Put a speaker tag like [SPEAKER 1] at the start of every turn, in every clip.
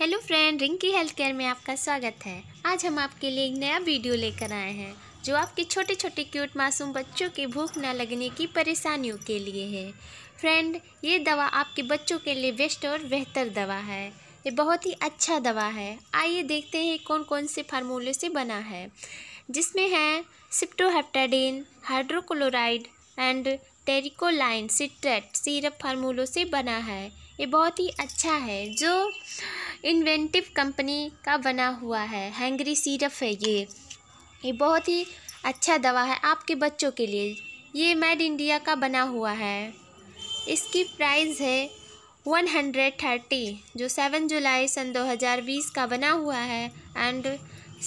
[SPEAKER 1] hello friend Rinki health care में आपका स्वागत है आज हम आपके लिए एक नया वीडियो लेकर
[SPEAKER 2] आए हैं जो आपके छोटे छोटे क्यूट मासूम बच्चों के भूख न लगने की परेशानियों के लिए है फ्रेंड ये दवा आपके बच्चों के लिए बेस्ट और बेहतर दवा है ये बहुत ही अच्छा दवा है आइए देखते हैं कौन कौन से फार्मूले से बना है जिसमें है cyproheptadine hydrochloride and tricholine citrate syrup फार्मूलों से बना है ये बहुत ही अच्छा है जो इन्वेंटिव कंपनी का बना हुआ है हैंगरी सीरप है ये ये बहुत ही अच्छा दवा है आपके बच्चों के लिए ये मेड इंडिया का बना हुआ है इसकी प्राइस है वन हंड्रेड थर्टी जो सेवन जुलाई सन दो हज़ार बीस का बना हुआ है एंड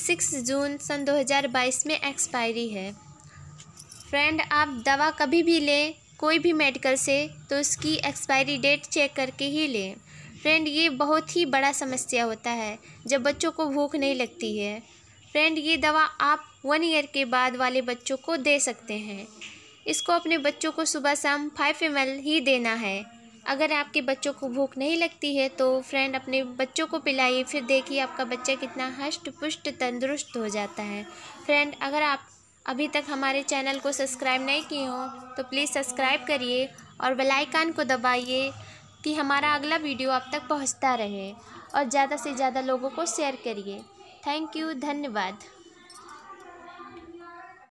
[SPEAKER 2] सिक्स जून सन दो हज़ार बाईस में एक्सपायरी है फ्रेंड आप दवा कभी भी लें कोई भी मेडिकल से तो उसकी एक्सपायरी डेट चेक करके ही लें फ्रेंड ये बहुत ही बड़ा समस्या होता है जब बच्चों को भूख नहीं लगती है फ्रेंड ये दवा आप वन ईयर के बाद वाले बच्चों को दे सकते हैं इसको अपने बच्चों को सुबह शाम फाइव एम ही देना है अगर आपके बच्चों को भूख नहीं लगती है तो फ्रेंड अपने बच्चों को पिलाइए फिर देखिए आपका बच्चा कितना हष्ट पुष्ट तंदुरुस्त हो जाता है फ्रेंड अगर आप अभी तक हमारे चैनल को सब्सक्राइब नहीं किए हो तो प्लीज़ सब्सक्राइब करिए और बेलाइकान को दबाइए कि हमारा अगला वीडियो आप तक पहुंचता रहे
[SPEAKER 1] और ज़्यादा से ज़्यादा लोगों को शेयर करिए थैंक यू धन्यवाद